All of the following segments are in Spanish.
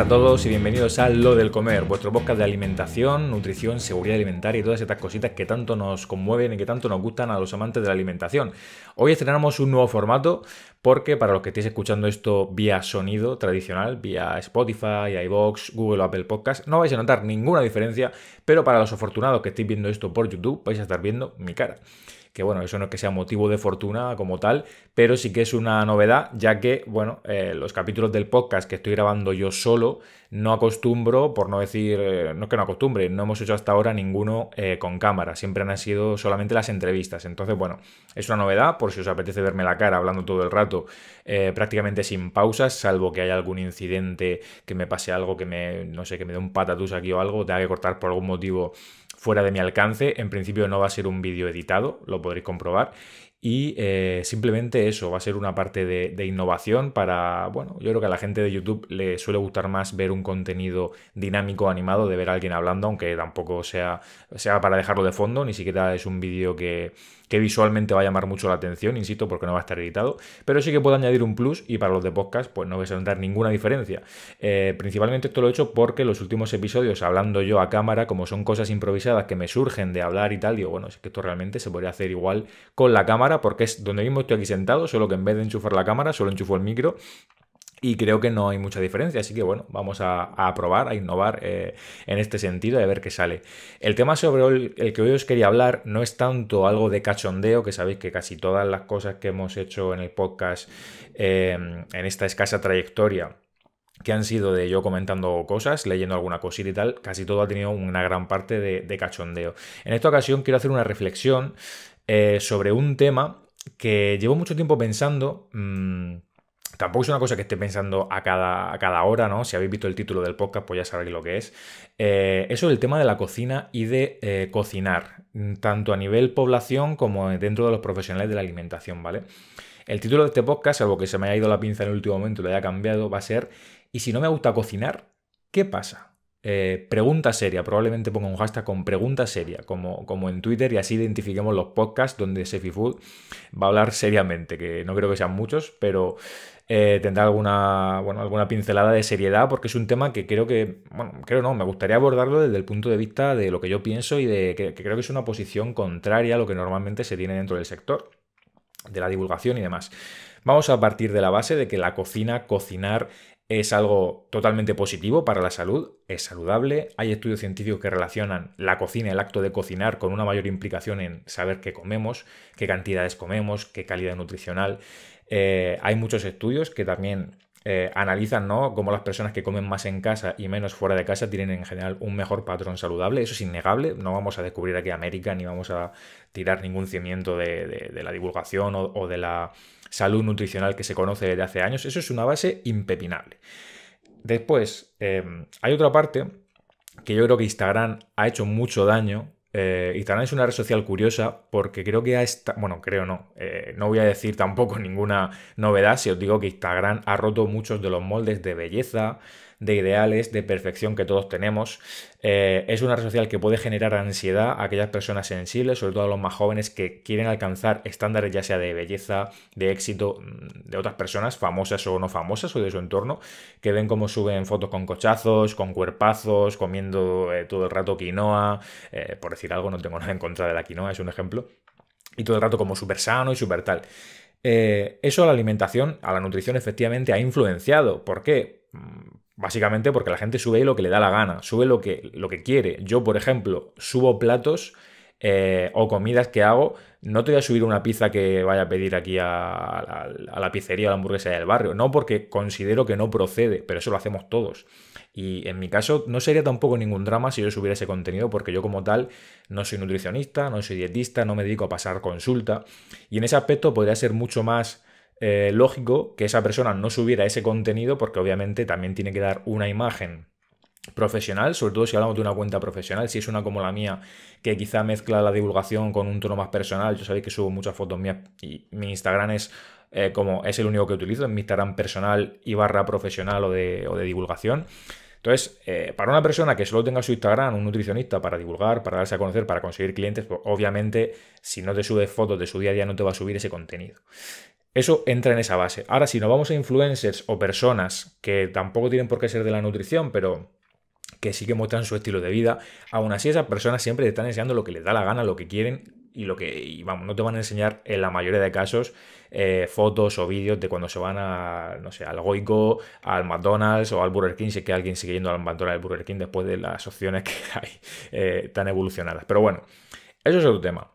a todos y bienvenidos a Lo del Comer, vuestro podcast de alimentación, nutrición, seguridad alimentaria y todas estas cositas que tanto nos conmueven y que tanto nos gustan a los amantes de la alimentación. Hoy estrenamos un nuevo formato porque para los que estéis escuchando esto vía sonido tradicional, vía Spotify, iBox, Google o Apple Podcast, no vais a notar ninguna diferencia, pero para los afortunados que estéis viendo esto por YouTube vais a estar viendo mi cara que bueno, eso no es que sea motivo de fortuna como tal, pero sí que es una novedad, ya que, bueno, eh, los capítulos del podcast que estoy grabando yo solo, no acostumbro, por no decir, eh, no es que no acostumbre, no hemos hecho hasta ahora ninguno eh, con cámara, siempre han sido solamente las entrevistas, entonces bueno, es una novedad, por si os apetece verme la cara hablando todo el rato, prácticamente sin pausas, salvo que haya algún incidente, que me pase algo, que me, no sé, que me dé un patatús aquí o algo, tenga que cortar por algún motivo fuera de mi alcance. En principio no va a ser un vídeo editado, lo podréis comprobar. Y eh, simplemente eso, va a ser una parte de, innovación para, bueno, yo creo que a la gente de YouTube le suele gustar más ver un contenido dinámico, animado, de ver a alguien hablando, aunque tampoco sea, sea para dejarlo de fondo, ni siquiera es un vídeo que, que visualmente va a llamar mucho la atención, insisto, porque no va a estar editado, pero sí que puedo añadir un plus y para los de podcast pues no vais a notar ninguna diferencia. Eh, principalmente esto lo he hecho porque los últimos episodios, hablando yo a cámara, como son cosas improvisadas que me surgen de hablar y tal, digo, bueno, es que esto realmente se podría hacer igual con la cámara, porque es donde mismo estoy aquí sentado, solo que en vez de enchufar la cámara, solo enchufo el micro y creo que no hay mucha diferencia, así que bueno, vamos a, probar, a innovar eh, en este sentido y a ver qué sale. El tema sobre el, que hoy os quería hablar no es tanto algo de cachondeo, que sabéis que casi todas las cosas que hemos hecho en el podcast, eh, en esta escasa trayectoria, que han sido de yo comentando cosas, leyendo alguna cosita y tal, casi todo ha tenido una gran parte de, cachondeo. En esta ocasión quiero hacer una reflexión eh, sobre un tema que llevo mucho tiempo pensando... Mm, Tampoco es una cosa que esté pensando a cada, a cada, hora, ¿no? Si habéis visto el título del podcast, pues ya sabéis lo que es. Eh, eso es el tema de la cocina y de eh, cocinar, mm, tanto a nivel población como dentro de los profesionales de la alimentación, ¿vale? El título de este podcast, algo que se me haya ido la pinza en el último momento y lo haya cambiado, va a ser ¿Y si no me gusta cocinar? ¿Qué pasa? Eh, pregunta seria, probablemente ponga un hashtag con pregunta seria, como, como en Twitter, y así identifiquemos los podcasts donde Food va a hablar seriamente, que no creo que sean muchos, pero eh, tendrá alguna, bueno, alguna pincelada de seriedad, porque es un tema que creo que, bueno, creo no, me gustaría abordarlo desde el punto de vista de lo que yo pienso y de que creo que es una posición contraria a lo que normalmente se tiene dentro del sector, de la divulgación y demás. Vamos a partir de la base de que la cocina, cocinar, es algo totalmente positivo para la salud, es saludable, hay estudios científicos que relacionan la cocina, el acto de cocinar, con una mayor implicación en saber qué comemos, qué cantidades comemos, qué calidad nutricional. Eh, hay muchos estudios que también eh, analizan ¿no? cómo las personas que comen más en casa y menos fuera de casa tienen en general un mejor patrón saludable. Eso es innegable. No vamos a descubrir aquí América ni vamos a tirar ningún cimiento de, la divulgación o, de la salud nutricional que se conoce desde hace años. Eso es una base impepinable. Después, eh, hay otra parte que yo creo que Instagram ha hecho mucho daño Instagram eh, es una red social curiosa porque creo que ha estado... Bueno, creo no. Eh, no voy a decir tampoco ninguna novedad si os digo que Instagram ha roto muchos de los moldes de belleza, de ideales, de perfección que todos tenemos. Eh, es una red social que puede generar ansiedad a aquellas personas sensibles, sobre todo a los más jóvenes que quieren alcanzar estándares ya sea de belleza, de éxito, mm, de otras personas famosas o no famosas o de su entorno, que ven cómo suben fotos con cochazos, con cuerpazos, comiendo eh, todo el rato quinoa, eh, por decir algo, no tengo nada en contra de la quinoa, es un ejemplo, y todo el rato como súper sano y súper tal. eso a la alimentación, a la nutrición, efectivamente ha influenciado. ¿Por qué? Mm, Básicamente porque la gente sube ahí lo que le da la gana, sube lo que, lo que quiere. Yo, por ejemplo, subo platos eh, o comidas que hago. No te voy a subir una pizza que vaya a pedir aquí a, la pizzería o la hamburguesa del barrio. No porque considero que no procede, pero eso lo hacemos todos. Y en mi caso no sería tampoco ningún drama si yo subiera ese contenido porque yo como tal no soy nutricionista, no soy dietista, no me dedico a pasar consulta. Y en ese aspecto podría ser mucho más eh, lógico que esa persona no subiera ese contenido porque obviamente también tiene que dar una imagen profesional, sobre todo si hablamos de una cuenta profesional, si es una como la mía, que quizá mezcla la divulgación con un tono más personal, yo sabéis que subo muchas fotos mías y mi Instagram es eh, como es el único que utilizo, en mi Instagram personal y barra profesional o de, divulgación. Entonces, eh, para una persona que solo tenga su Instagram, un nutricionista para divulgar, para darse a conocer, para conseguir clientes, pues obviamente si no te sube fotos de su día a día no te va a subir ese contenido. Eso entra en esa base. Ahora, si nos vamos a influencers o personas que tampoco tienen por qué ser de la nutrición, pero que sí que muestran su estilo de vida, aún así esas personas siempre te están enseñando lo que les da la gana, lo que quieren y lo que, vamos, no te van a enseñar en la mayoría de casos eh, fotos o vídeos de cuando se van a, no sé, al Goico, al McDonald's o al Burger King, si es que alguien sigue yendo al McDonald's, al Burger King después de las opciones que hay eh, tan evolucionadas. Pero bueno, eso es otro tema.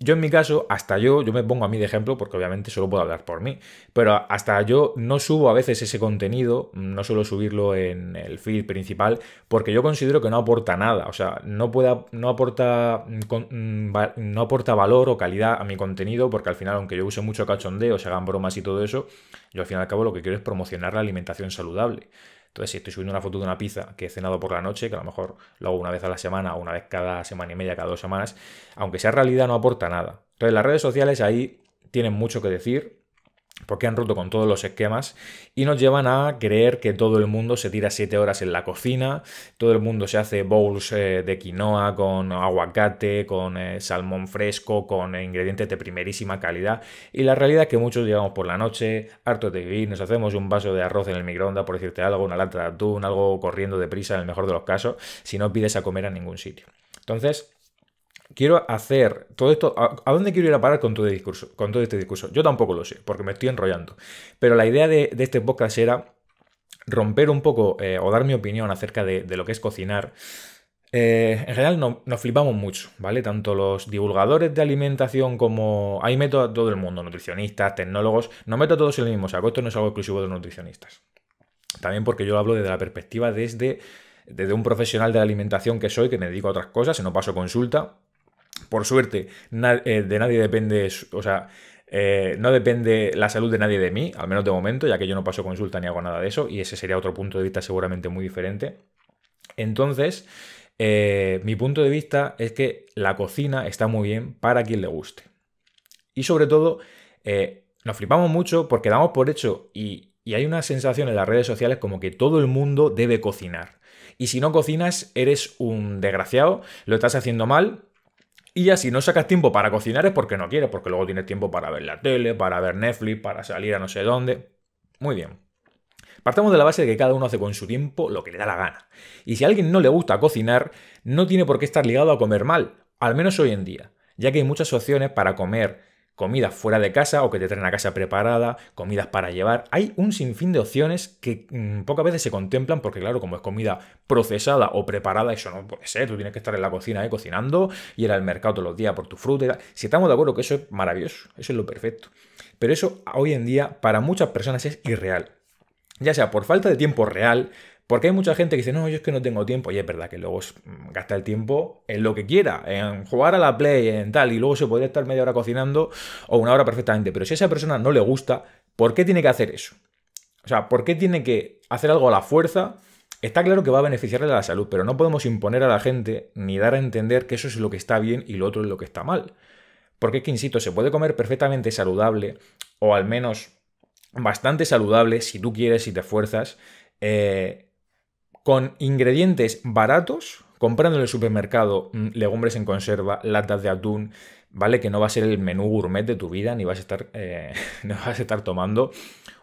Yo en mi caso, hasta yo, yo me pongo a mí de ejemplo porque obviamente solo puedo hablar por mí, pero hasta yo no subo a veces ese contenido, no suelo subirlo en el feed principal porque yo considero que no aporta nada, o sea, no, no, aporta, mm, mm, no aporta valor o calidad a mi contenido porque al final, aunque yo use mucho cachondeo, se hagan bromas y todo eso, yo al fin y al cabo lo que quiero es promocionar la alimentación saludable. Entonces, si estoy subiendo una foto de una pizza que he cenado por la noche, que a lo mejor lo hago una vez a la semana o una vez cada semana y media, cada dos semanas, aunque sea realidad no aporta nada. Entonces, las redes sociales ahí tienen mucho que decir porque han roto con todos los esquemas y nos llevan a creer que todo el mundo se tira 7 horas en la cocina, todo el mundo se hace bowls eh, de quinoa con aguacate, con eh, salmón fresco, con ingredientes de primerísima calidad y la realidad es que muchos llegamos por la noche, harto de vivir, nos hacemos un vaso de arroz en el microondas, por decirte algo, una lata de atún, algo corriendo deprisa en el mejor de los casos, si no pides a comer a ningún sitio. Entonces, quiero hacer todo esto. ¿A, dónde quiero ir a parar con todo, este discurso, con todo este discurso? Yo tampoco lo sé, porque me estoy enrollando. Pero la idea de, este podcast era romper un poco eh, o dar mi opinión acerca de, lo que es cocinar. Eh, en general nos flipamos mucho, ¿vale? Tanto los divulgadores de alimentación como... Ahí meto a todo el mundo, nutricionistas, tecnólogos, no meto a todos en el mismo saco, esto no es algo exclusivo de los nutricionistas. También porque yo lo hablo desde la perspectiva desde, desde un profesional de la alimentación que soy, que me dedico a otras cosas, si no paso consulta, por suerte, eh, de nadie depende, o sea, eh, no depende la salud de nadie de mí, al menos de momento, ya que yo no paso consulta ni hago nada de eso, y ese sería otro punto de vista seguramente muy diferente. Entonces, eh, mi punto de vista es que la cocina está muy bien para quien le guste. Y sobre todo, nos flipamos mucho porque damos por hecho y hay una sensación en las redes sociales como que todo el mundo debe cocinar. Y si no cocinas, eres un desgraciado, lo estás haciendo mal, y ya si no sacas tiempo para cocinar es porque no quieres, porque luego tienes tiempo para ver la tele, para ver Netflix, para salir a no sé dónde. Muy bien. Partamos de la base de que cada uno hace con su tiempo lo que le da la gana. Y si a alguien no le gusta cocinar, no tiene por qué estar ligado a comer mal, al menos hoy en día, ya que hay muchas opciones para comer Comidas fuera de casa o que te traen a casa preparada, comidas para llevar. Hay un sinfín de opciones que mm, pocas veces se contemplan porque claro, como es comida procesada o preparada, eso no puede ser, tú tienes que estar en la cocina ¿eh? cocinando y ir al mercado todos los días por tu fruta. Si estamos de acuerdo que eso es maravilloso, eso es lo perfecto. Pero eso hoy en día para muchas personas es irreal. Ya sea por falta de tiempo real, porque hay mucha gente que dice, no, yo es que no tengo tiempo. Y es verdad que luego mm, gasta el tiempo en lo que quiera, en jugar a la Play, en tal, y luego se podría estar media hora cocinando o una hora perfectamente. Pero si a esa persona no le gusta, ¿por qué tiene que hacer eso? O sea, ¿por qué tiene que hacer algo a la fuerza? Está claro que va a beneficiarle a la salud, pero no podemos imponer a la gente ni dar a entender que eso es lo que está bien y lo otro es lo que está mal. Porque es que, insisto, se puede comer perfectamente saludable, o al menos bastante saludable, si tú quieres y te esfuerzas, eh, con ingredientes baratos, comprando en el supermercado mm, legumbres en conserva, latas de atún, ¿vale? Que no va a ser el menú gourmet de tu vida, ni vas a estar, eh, vas a estar tomando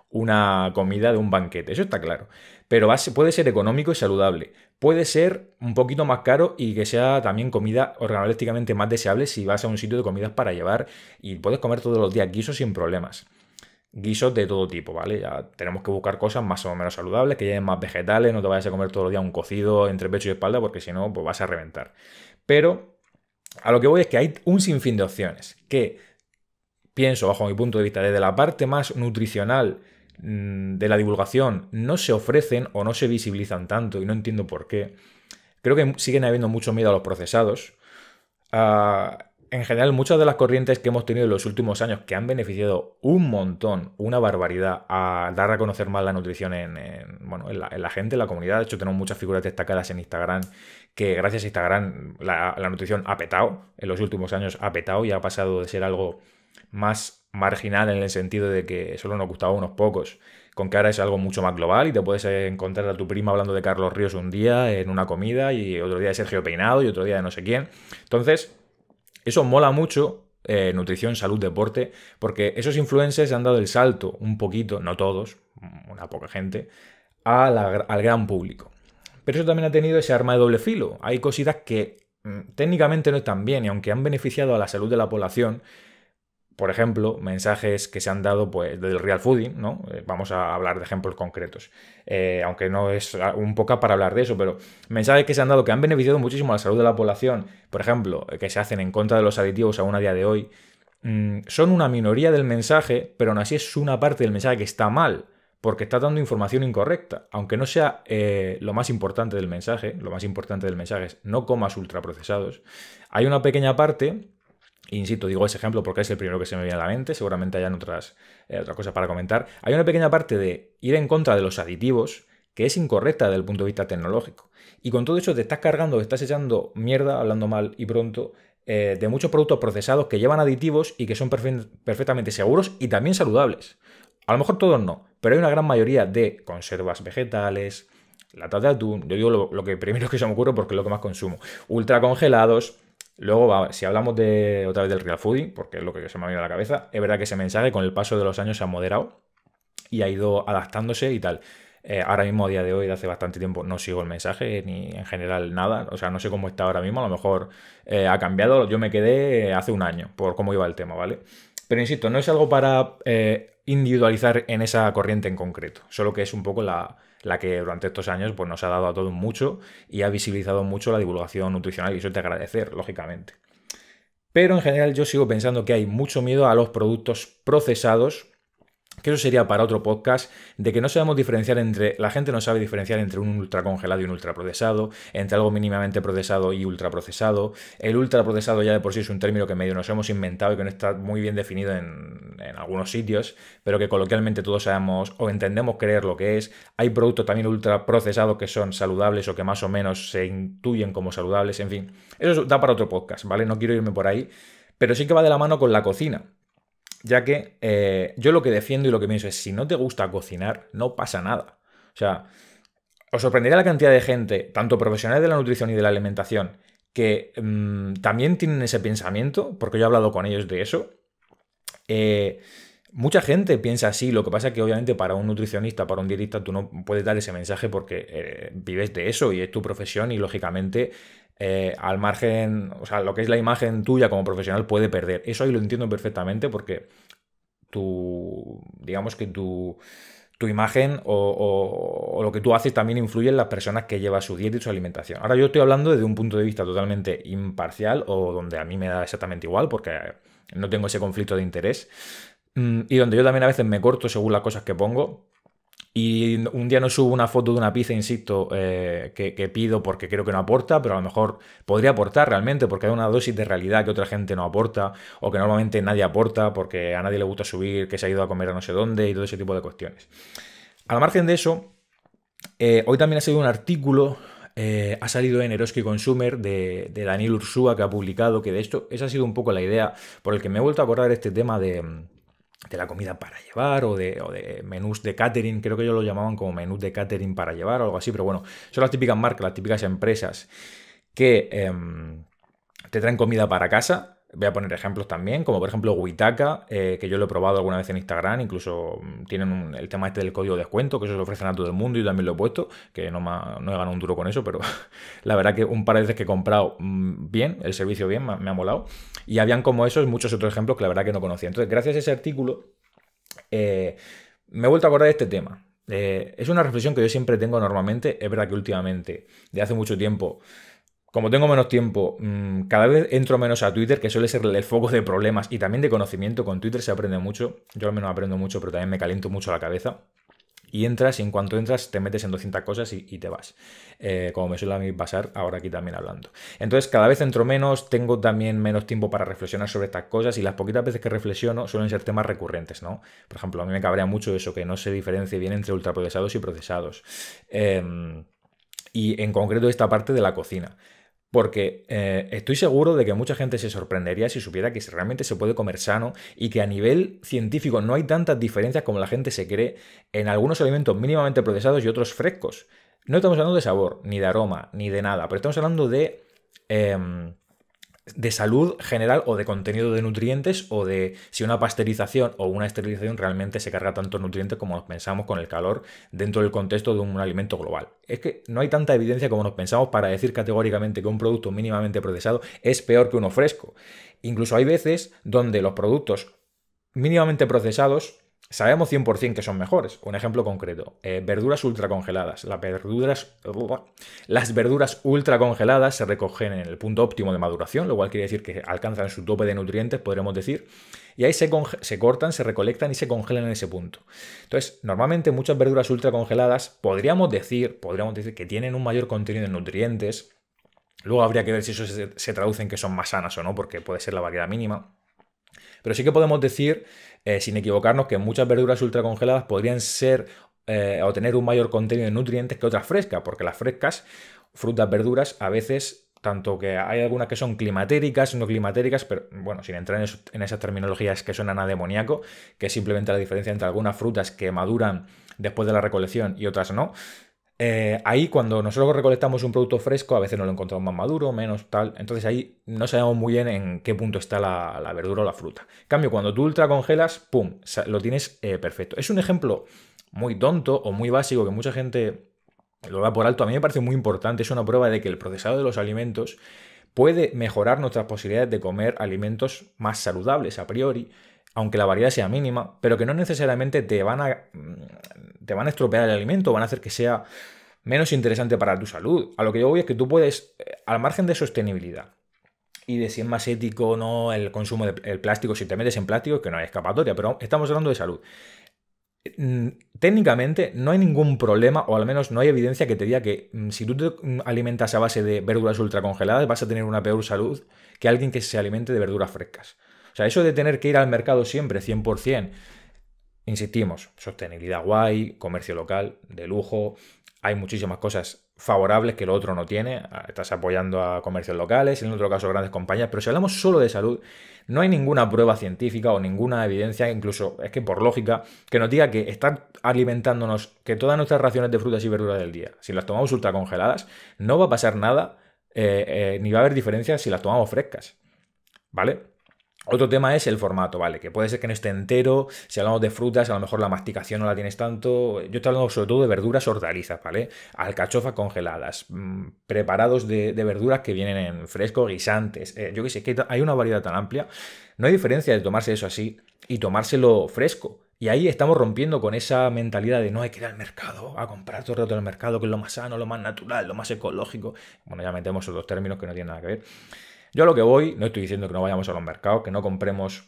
una comida de un banquete, eso está claro. Pero puede ser económico y saludable. Puede ser un poquito más caro y que sea también comida organolécticamente más deseable si vas a un sitio de comidas para llevar y puedes comer todos los días quiso sin problemas guisos de todo tipo, ¿vale? Ya tenemos que buscar cosas más o menos saludables, que lleven más vegetales, no te vayas a comer todo los días un cocido entre pecho y espalda, porque si no, pues vas a reventar. Pero a lo que voy es que hay un sinfín de opciones que pienso, bajo mi punto de vista, desde la parte más nutricional mm, de la divulgación no se ofrecen o no se visibilizan tanto y no entiendo por qué. Creo que siguen habiendo mucho miedo a los procesados. Ah, en general muchas de las corrientes que hemos tenido en los últimos años que han beneficiado un montón, una barbaridad, a dar a conocer más la nutrición en, la, gente, en la comunidad. De hecho, tenemos muchas figuras destacadas en Instagram que gracias a Instagram la, la nutrición ha petado, en los últimos años ha petado y ha pasado de ser algo más marginal en el sentido de que solo nos gustaba a unos pocos, con que ahora es algo mucho más global y te puedes encontrar a tu prima hablando de Carlos Ríos un día en una comida y otro día de Sergio Peinado y otro día de no sé quién. Entonces, eso mola mucho. Eh, nutrición, salud, deporte, porque esos influencers han dado el salto un poquito, no todos, una poca gente, al gran público. Pero eso también ha tenido ese arma de doble filo. Hay cositas que mm, técnicamente no están bien y aunque han beneficiado a la salud de la población, por ejemplo, mensajes que se han dado pues, del real fooding, ¿no? Eh, vamos a hablar de ejemplos concretos, eh, aunque no es un poco para hablar de eso, pero mensajes que se han dado que han beneficiado muchísimo a la salud de la población, por ejemplo, eh, que se hacen en contra de los aditivos aún a día de hoy, mm, son una minoría del mensaje, pero aún así es una parte del mensaje que está mal, porque está dando información incorrecta, aunque no sea lo más importante del mensaje, lo más importante del mensaje es no comas ultraprocesados, hay una pequeña parte Insisto, digo ese ejemplo porque es el primero que se me viene a la mente, seguramente hayan otras, eh, otras cosas para comentar. Hay una pequeña parte de ir en contra de los aditivos que es incorrecta desde el punto de vista tecnológico. Y con todo eso te estás cargando, te estás echando mierda, hablando mal y pronto, eh, de muchos productos procesados que llevan aditivos y que son perfectamente seguros y también saludables. A lo mejor todos no, pero hay una gran mayoría de conservas vegetales, latas de atún, yo digo lo, lo que primero que se me ocurre porque es lo que más consumo, ultracongelados, Luego, si hablamos de otra vez del real fooding, porque es lo que se me ha venido a la cabeza, es verdad que ese mensaje con el paso de los años se ha moderado y ha ido adaptándose y tal. Eh, ahora mismo, a día de hoy, de hace bastante tiempo, no sigo el mensaje ni en general nada. O sea, no sé cómo está ahora mismo. A lo mejor eh, ha cambiado. Yo me quedé eh, hace un año por cómo iba el tema, ¿vale? Pero insisto, no es algo para individualizar en esa corriente en concreto. Solo que es un poco la, la que durante estos años pues, nos ha dado a todos mucho y ha visibilizado mucho la divulgación nutricional y eso es agradecer, lógicamente. Pero en general yo sigo pensando que hay mucho miedo a los productos procesados que eso sería para otro podcast, de que no sabemos diferenciar entre, la gente no sabe diferenciar entre un ultra congelado y un ultraprocesado, entre algo mínimamente procesado y ultra procesado El ultra procesado ya de por sí es un término que medio nos hemos inventado y que no está muy bien definido en, en algunos sitios, pero que coloquialmente todos sabemos o entendemos creer lo que es. Hay productos también ultra procesados que son saludables o que más o menos se intuyen como saludables, en fin. Eso da para otro podcast, ¿vale? No quiero irme por ahí, pero sí que va de la mano con la cocina ya que eh, yo lo que defiendo y lo que pienso es, si no te gusta cocinar, no pasa nada. O sea, os sorprendería la cantidad de gente, tanto profesionales de la nutrición y de la alimentación, que mm, también tienen ese pensamiento, porque yo he hablado con ellos de eso. Eh, mucha gente piensa así, lo que pasa es que obviamente para un nutricionista, para un dietista, tú no puedes dar ese mensaje porque eh, vives de eso y es tu profesión y lógicamente eh, al margen, o sea, lo que es la imagen tuya como profesional puede perder. Eso ahí lo entiendo perfectamente porque tu, digamos que tu, tu imagen o, o, lo que tú haces también influye en las personas que lleva su dieta y su alimentación. Ahora yo estoy hablando desde un punto de vista totalmente imparcial o donde a mí me da exactamente igual porque no tengo ese conflicto de interés mm, y donde yo también a veces me corto según las cosas que pongo y un día no subo una foto de una pizza, insisto, eh, que, pido porque creo que no aporta, pero a lo mejor podría aportar realmente porque hay una dosis de realidad que otra gente no aporta o que normalmente nadie aporta porque a nadie le gusta subir, que se ha ido a comer a no sé dónde y todo ese tipo de cuestiones. Al margen de eso, eh, hoy también ha salido un artículo, eh, ha salido en Eroski Consumer de, Daniel Ursúa que ha publicado, que de esto esa ha sido un poco la idea por el que me he vuelto a acordar este tema de de la comida para llevar o de, o de, menús de catering, creo que ellos lo llamaban como menús de catering para llevar o algo así, pero bueno, son las típicas marcas, las típicas empresas que em, te traen comida para casa Voy a poner ejemplos también, como por ejemplo Witaka, eh, que yo lo he probado alguna vez en Instagram, incluso mm, tienen el tema este del código de descuento, que eso lo ofrecen a todo el mundo y yo también lo he puesto, que no, me he ganado un duro con eso, pero la verdad que un par de veces que he comprado mm, bien, el servicio bien, me, ha molado. Y habían como esos muchos otros ejemplos que la verdad que no conocía. Entonces, gracias a ese artículo, eh, me he vuelto a acordar de este tema. Eh, es una reflexión que yo siempre tengo normalmente, es verdad que últimamente, de hace mucho tiempo, como tengo menos tiempo, mm, cada vez entro menos a Twitter, que suele ser el foco de problemas y también de conocimiento. Con Twitter se aprende mucho. Yo al menos aprendo mucho, pero también me caliento mucho la cabeza. Y entras y en cuanto entras te metes en 200 cosas y, te vas. Eh, como me suele a mí pasar ahora aquí también hablando. Entonces cada vez entro menos, tengo también menos tiempo para reflexionar sobre estas cosas y las poquitas veces que reflexiono suelen ser temas recurrentes, ¿no? Por ejemplo, a mí me cabrea mucho eso, que no se diferencie bien entre ultraprocesados y procesados. Em, y en concreto esta parte de la cocina porque eh, estoy seguro de que mucha gente se sorprendería si supiera que realmente se puede comer sano y que a nivel científico no hay tantas diferencias como la gente se cree en algunos alimentos mínimamente procesados y otros frescos. No estamos hablando de sabor, ni de aroma, ni de nada, pero estamos hablando de... Em, de salud general o de contenido de nutrientes o de si una pasteurización o una esterilización realmente se carga tanto nutrientes como nos pensamos con el calor dentro del contexto de un alimento global. Es que no hay tanta evidencia como nos pensamos para decir categóricamente que un producto mínimamente procesado es peor que uno fresco. Incluso hay veces donde los productos mínimamente procesados Sabemos 100% que son mejores. Un ejemplo concreto, eh, verduras ultracongeladas. Las verduras, uh, las verduras ultracongeladas se recogen en el punto óptimo de maduración, lo cual quiere decir que alcanzan su tope de nutrientes, podremos decir, y ahí se, se cortan, se recolectan y se congelan en ese punto. Entonces, normalmente muchas verduras ultracongeladas podríamos decir, podríamos decir que tienen un mayor contenido de nutrientes. Luego habría que ver si eso se, se traduce en que son más sanas o no, porque puede ser la variedad mínima. Pero sí que podemos decir eh, sin equivocarnos que muchas verduras ultracongeladas podrían ser eh, o tener un mayor contenido de nutrientes que otras frescas, porque las frescas, frutas, verduras, a veces tanto que hay algunas que son climatéricas, no climatéricas, pero bueno, sin entrar en, en, esas terminologías que suenan a demoníaco, que es simplemente la diferencia entre algunas frutas que maduran después de la recolección y otras no, eh, ahí cuando nosotros recolectamos un producto fresco, a veces no lo encontramos más maduro, menos tal. Entonces ahí no sabemos muy bien en qué punto está la, verdura o la fruta. cambio, cuando tú ultra congelas, ¡pum! Lo tienes eh, perfecto. Es un ejemplo muy tonto o muy básico que mucha gente lo da por alto. A mí me parece muy importante. Es una prueba de que el procesado de los alimentos puede mejorar nuestras posibilidades de comer alimentos más saludables a priori aunque la variedad sea mínima, pero que no necesariamente te van a, mm, te van a estropear el alimento, van a hacer que sea menos interesante para tu salud. A lo que yo voy es que tú puedes, eh, al margen de sostenibilidad y de si es más ético o no el consumo del de, plástico, si te metes en plástico, que no hay escapatoria, pero estamos hablando de salud. Mm, técnicamente no hay ningún problema, o al menos no hay evidencia que te diga que mm, si tú te alimentas a base de verduras ultracongeladas vas a tener una peor salud que alguien que se alimente de verduras frescas. O sea, eso de tener que ir al mercado siempre, 100%, insistimos, sostenibilidad guay, comercio local de lujo, hay muchísimas cosas favorables que lo otro no tiene, estás apoyando a comercios locales, en otro caso grandes compañías, pero si hablamos solo de salud, no hay ninguna prueba científica o ninguna evidencia, incluso es que por lógica, que nos diga que estar alimentándonos, que todas nuestras raciones de frutas y verduras del día, si las tomamos ultra congeladas, no va a pasar nada, eh, eh, ni va a haber diferencia si las tomamos frescas, ¿vale? Otro tema es el formato, ¿vale? Que puede ser que no esté entero. Si hablamos de frutas, a lo mejor la masticación no la tienes tanto. Yo estoy hablando sobre todo de verduras hortalizas, ¿vale? Alcachofas congeladas, mm, preparados de, verduras que vienen en fresco, guisantes. Eh, yo qué sé, que hay una variedad tan amplia. No hay diferencia de tomarse eso así y tomárselo fresco. Y ahí estamos rompiendo con esa mentalidad de no hay que ir al mercado a comprar todo el rato el mercado, que es lo más sano, lo más natural, lo más ecológico. Bueno, ya metemos otros términos que no tienen nada que ver. Yo lo que voy, no estoy diciendo que no vayamos a los mercados, que no compremos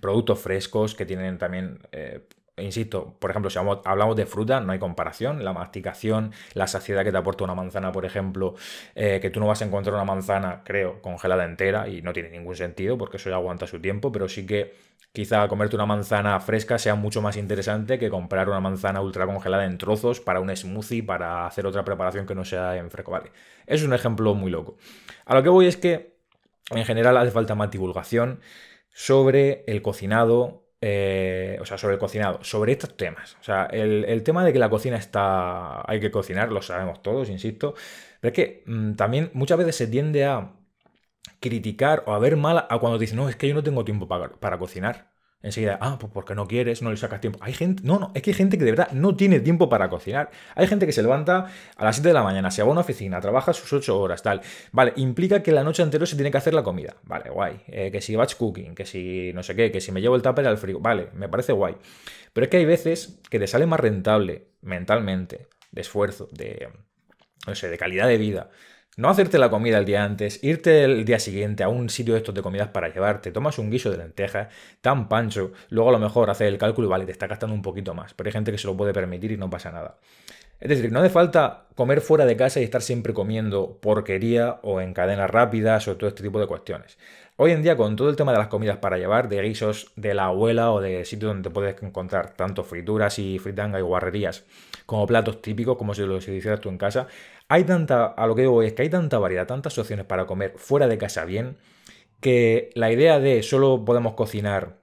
productos frescos que tienen también... Eh, insisto, por ejemplo, si hablamos de fruta, no hay comparación. La masticación, la saciedad que te aporta una manzana, por ejemplo, eh, que tú no vas a encontrar una manzana, creo, congelada entera y no tiene ningún sentido porque eso ya aguanta su tiempo, pero sí que quizá comerte una manzana fresca sea mucho más interesante que comprar una manzana ultra congelada en trozos para un smoothie, para hacer otra preparación que no sea en fresco. Vale, es un ejemplo muy loco. A lo que voy es que en general hace falta más divulgación sobre el cocinado, eh, o sea, sobre el cocinado, sobre estos temas. O sea, el, tema de que la cocina está. hay que cocinar, lo sabemos todos, insisto. Pero es que mm, también muchas veces se tiende a criticar o a ver mal a cuando dicen, no, es que yo no tengo tiempo para cocinar. Enseguida, ah, pues porque no quieres, no le sacas tiempo. Hay gente, no, no, es que hay gente que de verdad no tiene tiempo para cocinar. Hay gente que se levanta a las 7 de la mañana, se va a una oficina, trabaja sus 8 horas, tal. Vale, implica que la noche anterior se tiene que hacer la comida. Vale, guay. Eh, que si batch cooking, que si no sé qué, que si me llevo el tupper al frío. Vale, me parece guay. Pero es que hay veces que te sale más rentable mentalmente, de esfuerzo, de, no sé, de calidad de vida no hacerte la comida el día antes, irte el día siguiente a un sitio de estos de comidas para llevarte, tomas un guiso de lentejas, tan pancho, luego a lo mejor haces el cálculo y vale, te está gastando un poquito más, pero hay gente que se lo puede permitir y no pasa nada. Es decir, no hace falta comer fuera de casa y estar siempre comiendo porquería o en cadenas rápidas o todo este tipo de cuestiones. Hoy en día, con todo el tema de las comidas para llevar, de guisos de la abuela o de sitios donde puedes encontrar tanto frituras y fritangas y guarrerías como platos típicos, como si lo hicieras tú en casa, hay tanta, a lo que digo es que hay tanta variedad, tantas opciones para comer fuera de casa bien, que la idea de solo podemos cocinar,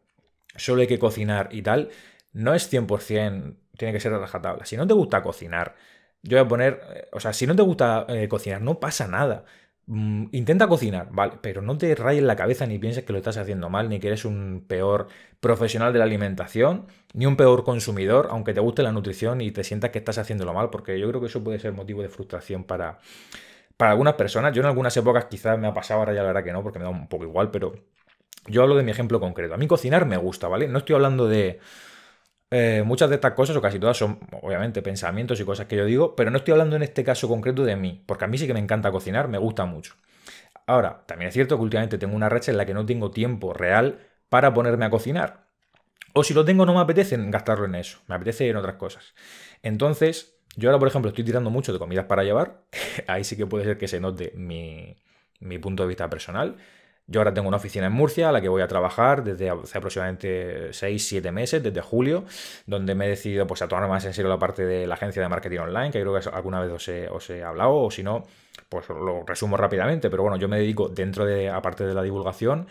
solo hay que cocinar y tal, no es 100%, tiene que ser rajatabla. Si no te gusta cocinar, yo voy a poner, eh, o sea, si no te gusta eh, cocinar, no pasa nada. Mm, intenta cocinar, vale, pero no te rayes la cabeza ni pienses que lo estás haciendo mal, ni que eres un peor profesional de la alimentación, ni un peor consumidor, aunque te guste la nutrición y te sientas que estás haciéndolo mal, porque yo creo que eso puede ser motivo de frustración para, para algunas personas. Yo en algunas épocas quizás me ha pasado, ahora ya la verdad que no, porque me da un poco igual, pero yo hablo de mi ejemplo concreto. A mí cocinar me gusta, ¿vale? No estoy hablando de... Eh, muchas de estas cosas, o casi todas, son obviamente pensamientos y cosas que yo digo, pero no estoy hablando en este caso concreto de mí, porque a mí sí que me encanta cocinar, me gusta mucho. Ahora, también es cierto que últimamente tengo una racha en la que no tengo tiempo real para ponerme a cocinar. O si lo tengo, no me apetece gastarlo en eso, me apetece en otras cosas. Entonces, yo ahora, por ejemplo, estoy tirando mucho de comidas para llevar, ahí sí que puede ser que se note mi punto de vista personal, yo ahora tengo una oficina en Murcia a la que voy a trabajar desde hace aproximadamente 6-7 meses, desde julio, donde me he decidido pues, a tomar más en serio la parte de la agencia de marketing online, que creo que alguna vez os he, hablado, o si no, pues lo resumo rápidamente, pero bueno, yo me dedico dentro de, aparte de la divulgación,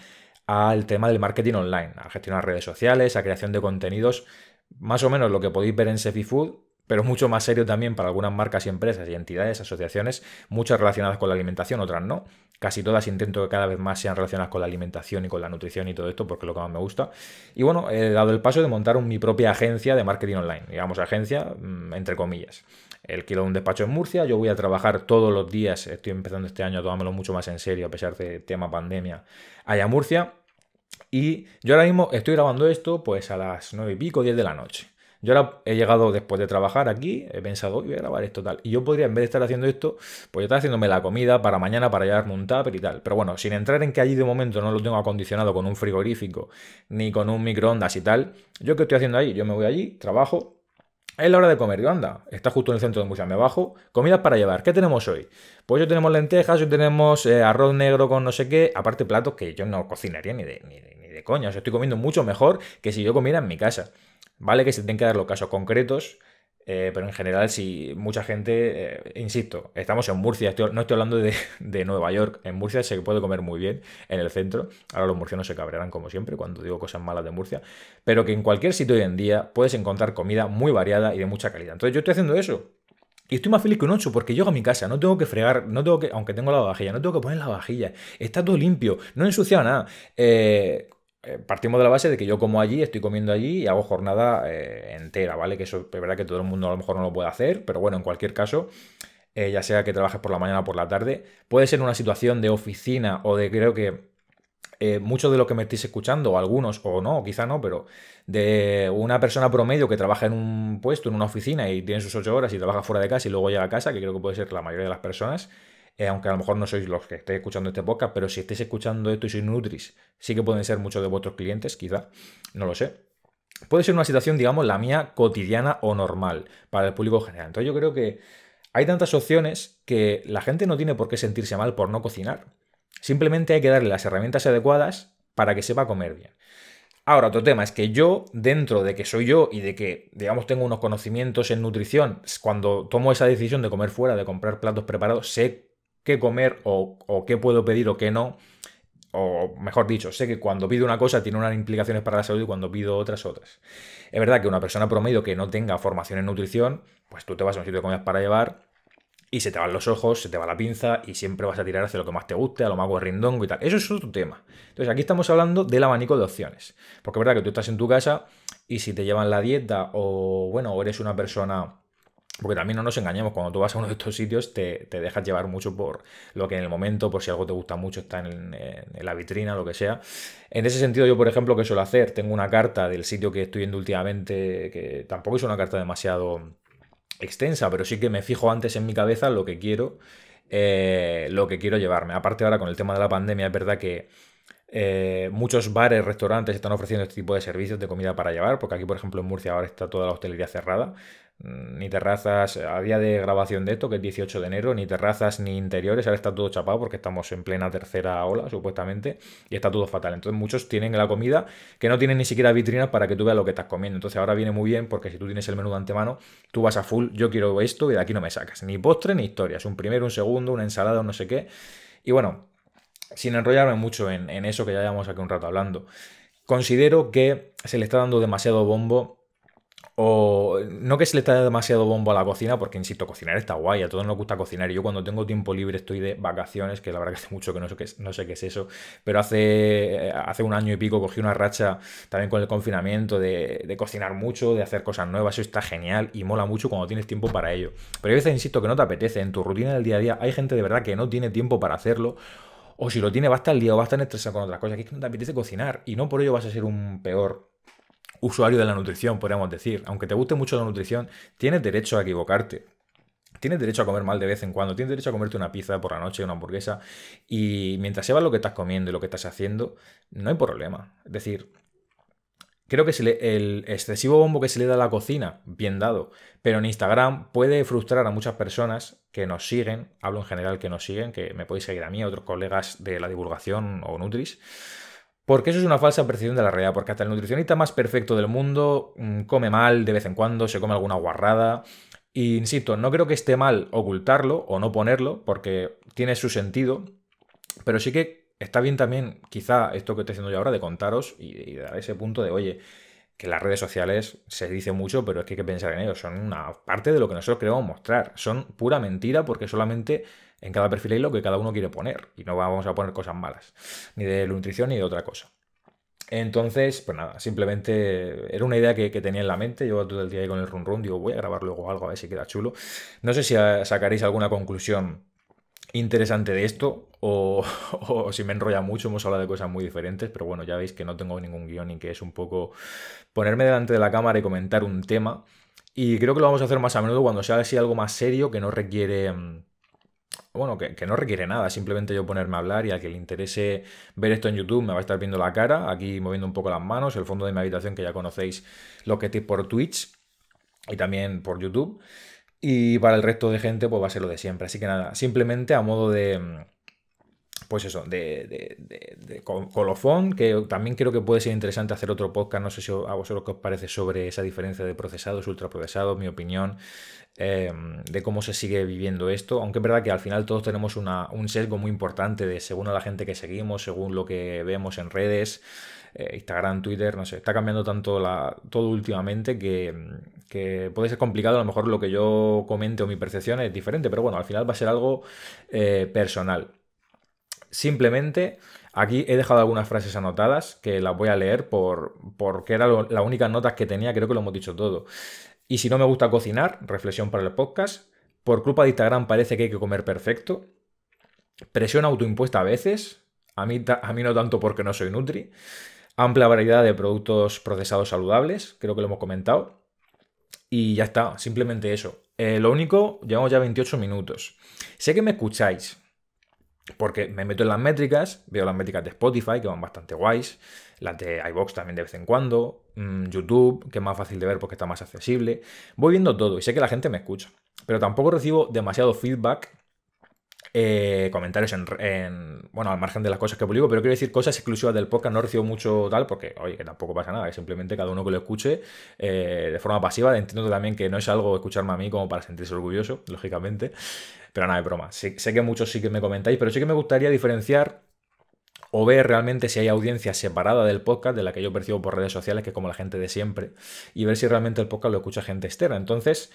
al tema del marketing online, a gestionar redes sociales, a creación de contenidos, más o menos lo que podéis ver en Food pero mucho más serio también para algunas marcas y empresas y entidades, asociaciones, muchas relacionadas con la alimentación, otras no. Casi todas intento que cada vez más sean relacionadas con la alimentación y con la nutrición y todo esto, porque es lo que más me gusta. Y bueno, he dado el paso de montar mi propia agencia de marketing online, digamos agencia, mm, entre comillas. El Kilo de un despacho en Murcia, yo voy a trabajar todos los días, estoy empezando este año a tomármelo mucho más en serio, a pesar de tema pandemia, allá en Murcia. Y yo ahora mismo estoy grabando esto pues a las nueve y pico, 10 de la noche. Yo ahora he llegado después de trabajar aquí, he pensado, voy a grabar esto tal. Y yo podría, en vez de estar haciendo esto, pues yo estar haciéndome la comida para mañana, para llevarme un tupper y tal. Pero bueno, sin entrar en que allí de momento no lo tengo acondicionado con un frigorífico, ni con un microondas y tal. ¿Yo qué estoy haciendo ahí? Yo me voy allí, trabajo, es la hora de comer, yo anda, está justo en el centro de Murcia, me bajo, comidas para llevar, ¿qué tenemos hoy? Pues yo tenemos lentejas, yo tenemos eh, arroz negro con no sé qué, aparte platos que yo no cocinaría ni de, ni de, ni de coña, o sea, estoy comiendo mucho mejor que si yo comiera en mi casa. Vale que se tienen que dar los casos concretos, eh, pero en general, si mucha gente, eh, insisto, estamos en Murcia, no estoy hablando de, Nueva York, en Murcia se puede comer muy bien en el centro, ahora los murcianos se cabrearán como siempre cuando digo cosas malas de Murcia, pero que en cualquier sitio hoy en día puedes encontrar comida muy variada y de mucha calidad. Entonces yo estoy haciendo eso. Y estoy más feliz que un 8 porque llego a mi casa, no tengo que fregar, no tengo que, aunque tengo la vajilla, no tengo que poner la vajilla, está todo limpio, no he ensuciado nada. Eh, eh, partimos de la base de que yo como allí, estoy comiendo allí y hago jornada eh, entera, ¿vale? Que eso es verdad que todo el mundo a lo mejor no lo puede hacer, pero bueno, en cualquier caso, eh, ya sea que trabajes por la mañana o por la tarde, puede ser una situación de oficina o de creo que muchos de los que me estéis escuchando, algunos o no, quizá no, pero de una persona promedio que trabaja en un puesto, en una oficina y tiene sus ocho horas y trabaja fuera de casa y luego llega a casa, que creo que puede ser la mayoría de las personas, eh, aunque a lo mejor no sois los que estéis escuchando este podcast, pero si estáis escuchando esto y sois Nutris, sí que pueden ser muchos de vuestros clientes, quizá, no lo sé. Puede ser una situación, digamos, la mía cotidiana o normal para el público general. Entonces yo creo que hay tantas opciones que la gente no tiene por qué sentirse mal por no cocinar. Simplemente hay que darle las herramientas adecuadas para que sepa comer bien. Ahora, otro tema es que yo, dentro de que soy yo y de que, digamos, tengo unos conocimientos en nutrición, cuando tomo esa decisión de comer fuera, de comprar platos preparados, sé qué comer o, qué puedo pedir o qué no. O mejor dicho, sé que cuando pido una cosa tiene unas implicaciones para la salud y cuando pido otras, otras. Es verdad que una persona promedio que no tenga formación en nutrición, pues tú te vas a un sitio de comidas para llevar y se te van los ojos, se te va la pinza y siempre vas a tirar hacia lo que más te guste, a lo más guarrindongo y tal. Eso es otro tema. Entonces aquí estamos hablando del abanico de opciones. Porque es verdad que tú estás en tu casa y si te llevan la dieta o bueno, o eres una persona porque también no nos engañemos, cuando tú vas a uno de estos sitios te, dejas llevar mucho por lo que en el momento, por si algo te gusta mucho, está en, la vitrina, lo que sea. En ese sentido, yo, por ejemplo, que suelo hacer? Tengo una carta del sitio que estoy viendo últimamente, que tampoco es una carta demasiado extensa, pero sí que me fijo antes en mi cabeza lo que quiero, eh, lo que quiero llevarme. Aparte ahora con el tema de la pandemia, es verdad que... Eh, muchos bares, restaurantes están ofreciendo este tipo de servicios de comida para llevar, porque aquí, por ejemplo, en Murcia ahora está toda la hostelería cerrada ni terrazas, a día de grabación de esto, que es 18 de enero, ni terrazas ni interiores, ahora está todo chapado porque estamos en plena tercera ola, supuestamente, y está todo fatal. Entonces muchos tienen la comida que no tienen ni siquiera vitrinas para que tú veas lo que estás comiendo. Entonces ahora viene muy bien porque si tú tienes el menú de antemano, tú vas a full, yo quiero esto y de aquí no me sacas. Ni postre ni historias, un primero, un segundo, una ensalada, no sé qué. Y bueno, sin enrollarme mucho en, en eso que ya llevamos aquí un rato hablando, considero que se le está dando demasiado bombo o no que se le está demasiado bombo a la cocina, porque insisto, cocinar está guay, a todos nos gusta cocinar. Y yo cuando tengo tiempo libre estoy de vacaciones, que la verdad que hace mucho que no sé qué no sé qué es eso, pero hace, eh, hace un año y pico cogí una racha también con el confinamiento de, cocinar mucho, de hacer cosas nuevas, eso está genial y mola mucho cuando tienes tiempo para ello. Pero a veces, insisto, que no te apetece, en tu rutina del día a día hay gente de verdad que no tiene tiempo para hacerlo. O si lo tiene, basta el día o va a estar estresado con otras cosas, que es que no te apetece cocinar y no por ello vas a ser un peor usuario de la nutrición, podríamos decir, aunque te guste mucho la nutrición, tienes derecho a equivocarte. Tienes derecho a comer mal de vez en cuando, tienes derecho a comerte una pizza por la noche, una hamburguesa, y mientras sepas lo que estás comiendo y lo que estás haciendo, no hay problema. Es decir, creo que el excesivo bombo que se le da a la cocina, bien dado, pero en Instagram puede frustrar a muchas personas que nos siguen, hablo en general que nos siguen, que me podéis seguir a mí, a otros colegas de la divulgación o Nutris, porque eso es una falsa percepción de la realidad, porque hasta el nutricionista más perfecto del mundo mm, come mal de vez en cuando, se come alguna guarrada. Y insisto, no creo que esté mal ocultarlo o no ponerlo, porque tiene su sentido, pero sí que está bien también, quizá, esto que estoy haciendo yo ahora, de contaros y, y dar ese punto de, oye, que las redes sociales se dice mucho, pero es que hay que pensar en ello. Son una parte de lo que nosotros queremos mostrar. Son pura mentira porque solamente en cada perfil hay lo que cada uno quiere poner y no vamos a poner cosas malas, ni de nutrición ni de otra cosa. Entonces, pues nada, simplemente era una idea que, que tenía en la mente. Llevo todo el día ahí con el run run, digo, voy a grabar luego algo a ver si queda chulo. No sé si sacaréis alguna conclusión interesante de esto, o, si me enrolla mucho, hemos hablado de cosas muy diferentes, pero bueno, ya veis que no tengo ningún guión y que es un poco ponerme delante de la cámara y comentar un tema. Y creo que lo vamos a hacer más a menudo cuando sea así algo más serio que no requiere... Mm, bueno, que, no requiere nada, simplemente yo ponerme a hablar y al que le interese ver esto en YouTube me va a estar viendo la cara, aquí moviendo un poco las manos, el fondo de mi habitación que ya conocéis lo que estoy por Twitch y también por YouTube. Y para el resto de gente, pues va a ser lo de siempre. Así que nada, simplemente a modo de. Mm, pues eso, de, colofón, que también creo que puede ser interesante hacer otro podcast, no sé si a vosotros qué os parece sobre esa diferencia de procesados, ultraprocesados, mi opinión, em, de cómo se sigue viviendo esto, aunque es verdad que al final todos tenemos un sesgo muy importante de según a la gente que seguimos, según lo que vemos en redes, eh, Instagram, Twitter, no sé, está cambiando tanto la, todo últimamente que, puede ser complicado, a lo mejor lo que yo comente o mi percepción es diferente, pero bueno, al final va a ser algo eh, personal. Simplemente... Aquí he dejado algunas frases anotadas que las voy a leer por, porque eran las únicas notas que tenía, creo que lo hemos dicho todo. Y si no me gusta cocinar, reflexión para el podcast. Por culpa de Instagram parece que hay que comer perfecto. Presión autoimpuesta a veces. A mí, a mí no tanto porque no soy nutri amplia variedad de productos procesados saludables, creo que lo hemos comentado. Y ya está, simplemente eso. Eh, lo único, llevamos ya 28 minutos. Sé que me escucháis, porque me meto en las métricas, veo las métricas de Spotify, que van bastante guays, las de iBox también de vez en cuando, mm, YouTube, que es más fácil de ver porque está más accesible. Voy viendo todo y sé que la gente me escucha, pero tampoco recibo demasiado feedback eh, comentarios en, bueno, al margen de las cosas que publico, pero quiero decir cosas exclusivas del podcast, no recibo mucho tal, porque, oye, que tampoco pasa nada, que simplemente cada uno que lo escuche eh, de forma pasiva, entiendo también que no es algo escucharme a mí como para sentirse orgulloso, lógicamente, pero nada, de broma, sé, que muchos sí que me comentáis, pero sí que me gustaría diferenciar o ver realmente si hay audiencia separada del podcast, de la que yo percibo por redes sociales, que es como la gente de siempre, y ver si realmente el podcast lo escucha gente externa. Entonces,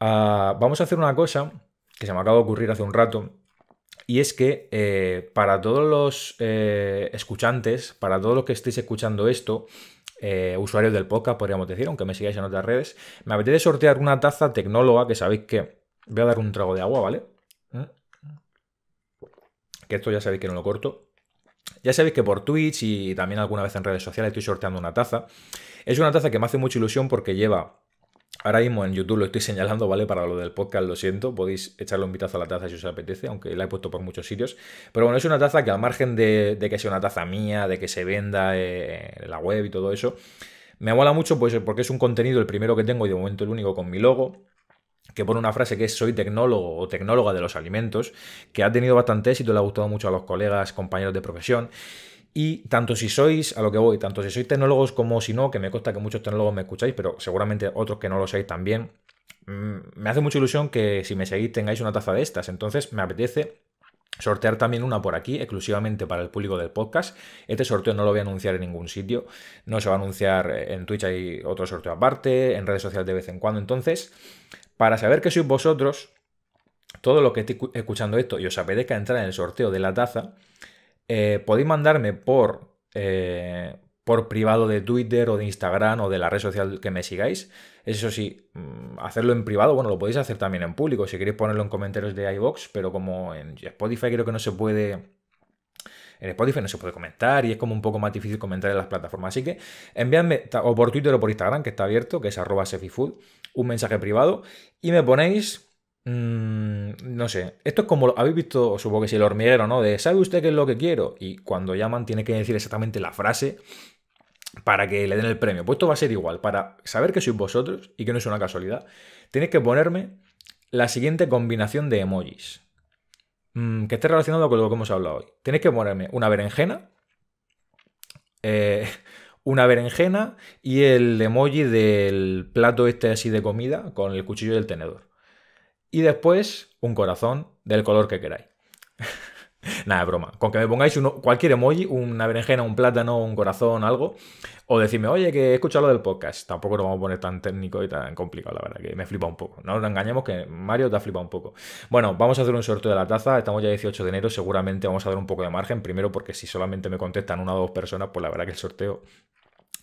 ah, vamos a hacer una cosa que se me acaba de ocurrir hace un rato, y es que eh, para todos los eh, escuchantes, para todos los que estéis escuchando esto, eh, usuarios del podcast, podríamos decir, aunque me sigáis en otras redes, me apetece sortear una taza tecnóloga que sabéis que voy a dar un trago de agua, ¿vale? ¿Mm? Que esto ya sabéis que no lo corto. Ya sabéis que por Twitch y también alguna vez en redes sociales estoy sorteando una taza. Es una taza que me hace mucha ilusión porque lleva Ahora mismo en YouTube lo estoy señalando, ¿vale? Para lo del podcast, lo siento. Podéis echarle un vistazo a la taza si os apetece, aunque la he puesto por muchos sitios. Pero bueno, es una taza que al margen de, que sea una taza mía, de que se venda eh, en la web y todo eso, me mola mucho pues, porque es un contenido, el primero que tengo y de momento el único con mi logo que pone una frase que es soy tecnólogo o tecnóloga de los alimentos, que ha tenido bastante éxito, le ha gustado mucho a los colegas, compañeros de profesión, y tanto si sois, a lo que voy, tanto si sois tecnólogos como si no, que me consta que muchos tecnólogos me escucháis, pero seguramente otros que no lo seáis también, mm, me hace mucha ilusión que si me seguís tengáis una taza de estas. Entonces me apetece sortear también una por aquí, exclusivamente para el público del podcast. Este sorteo no lo voy a anunciar en ningún sitio, no se va a anunciar en Twitch, hay otro sorteo aparte, en redes sociales de vez en cuando. Entonces, para saber que sois vosotros, todo lo que estéis escuchando esto y os apetezca entrar en el sorteo de la taza, eh, podéis mandarme por, eh, por privado de Twitter o de Instagram o de la red social que me sigáis. Eso sí, mm, hacerlo en privado, bueno, lo podéis hacer también en público, si queréis ponerlo en comentarios de iBox, pero como en Spotify creo que no se puede en Spotify no se puede comentar y es como un poco más difícil comentar en las plataformas. Así que enviadme, o por Twitter o por Instagram, que está abierto, que es arroba un mensaje privado y me ponéis Mm, no sé, esto es como, habéis visto, supongo que si el hormiguero, ¿no? De, ¿sabe usted qué es lo que quiero? Y cuando llaman tiene que decir exactamente la frase para que le den el premio. Pues esto va a ser igual, para saber que sois vosotros y que no es una casualidad, tenéis que ponerme la siguiente combinación de emojis mm, que esté relacionado con lo que hemos hablado hoy. Tenéis que ponerme una berenjena, eh, una berenjena y el emoji del plato este así de comida con el cuchillo y el tenedor y después un corazón del color que queráis. Nada, broma. Con que me pongáis cualquier emoji, una berenjena, un plátano, un corazón, algo, o decirme, oye, que he escuchado lo del podcast. Tampoco lo vamos a poner tan técnico y tan complicado, la verdad, que me flipa un poco. No nos engañemos que Mario te ha flipado un poco. Bueno, vamos a hacer un sorteo de la taza. Estamos ya 18 de enero, seguramente vamos a dar un poco de margen. Primero, porque si solamente me contestan una o dos personas, pues la verdad que el sorteo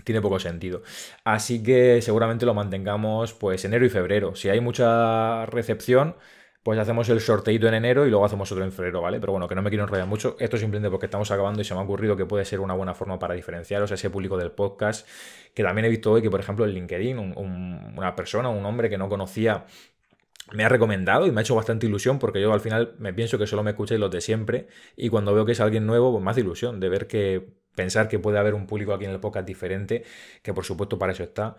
tiene poco sentido. Así que seguramente lo mantengamos pues enero y febrero. Si hay mucha recepción, pues hacemos el sorteito en enero y luego hacemos otro en febrero, ¿vale? Pero bueno, que no me quiero enrollar mucho. Esto simplemente porque estamos acabando y se me ha ocurrido que puede ser una buena forma para diferenciaros a ese público del podcast. Que también he visto hoy que, por ejemplo, en LinkedIn, una persona, un hombre que no conocía me ha recomendado y me ha hecho bastante ilusión porque yo al final me pienso que solo me escucháis los de siempre y cuando veo que es alguien nuevo, pues más ilusión de ver que pensar que puede haber un público aquí en el podcast diferente, que por supuesto para eso está,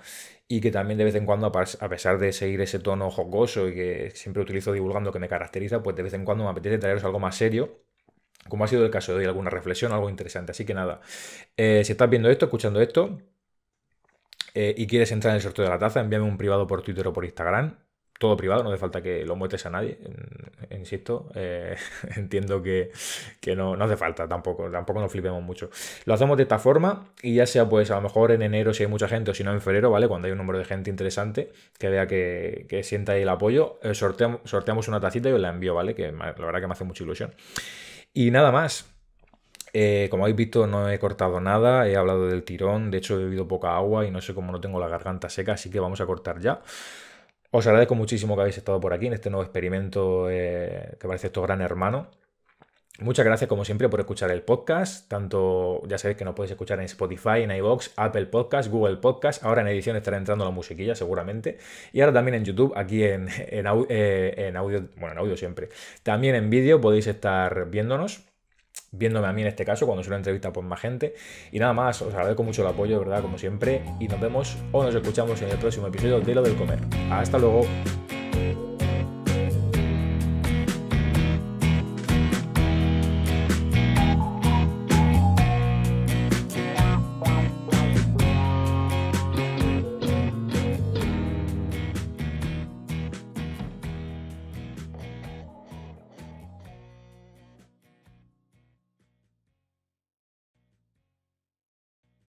y que también de vez en cuando, a pesar de seguir ese tono jocoso y que siempre utilizo divulgando que me caracteriza, pues de vez en cuando me apetece traeros algo más serio. Como ha sido el caso de hoy, alguna reflexión, algo interesante. Así que nada, eh, si estás viendo esto, escuchando esto, eh, y quieres entrar en el sorteo de la taza, envíame un privado por Twitter o por Instagram todo privado, no hace falta que lo muestres a nadie, insisto, eh, entiendo que, no, hace falta tampoco, tampoco nos flipemos mucho. Lo hacemos de esta forma y ya sea pues a lo mejor en enero si hay mucha gente o si no en febrero, ¿vale? Cuando hay un número de gente interesante que vea que, sienta ahí el apoyo, eh, sorteamos, sorteamos una tacita y os la envío, ¿vale? Que la verdad que me hace mucha ilusión. Y nada más. Eh, como habéis visto, no he cortado nada, he hablado del tirón, de hecho he bebido poca agua y no sé cómo no tengo la garganta seca, así que vamos a cortar ya. Os agradezco muchísimo que habéis estado por aquí en este nuevo experimento eh, que parece esto gran hermano. Muchas gracias, como siempre, por escuchar el podcast. Tanto ya sabéis que nos podéis escuchar en Spotify, en iBox, Apple Podcast, Google Podcast. Ahora en edición estará entrando la musiquilla, seguramente. Y ahora también en YouTube, aquí en, en eh, audio, bueno, en audio siempre. También en vídeo podéis estar viéndonos viéndome a mí en este caso, cuando suelo una entrevista por pues, más gente. Y nada más, os agradezco mucho el apoyo, de verdad, como siempre, y nos vemos o nos escuchamos en el próximo episodio de Lo del Comer. Hasta luego.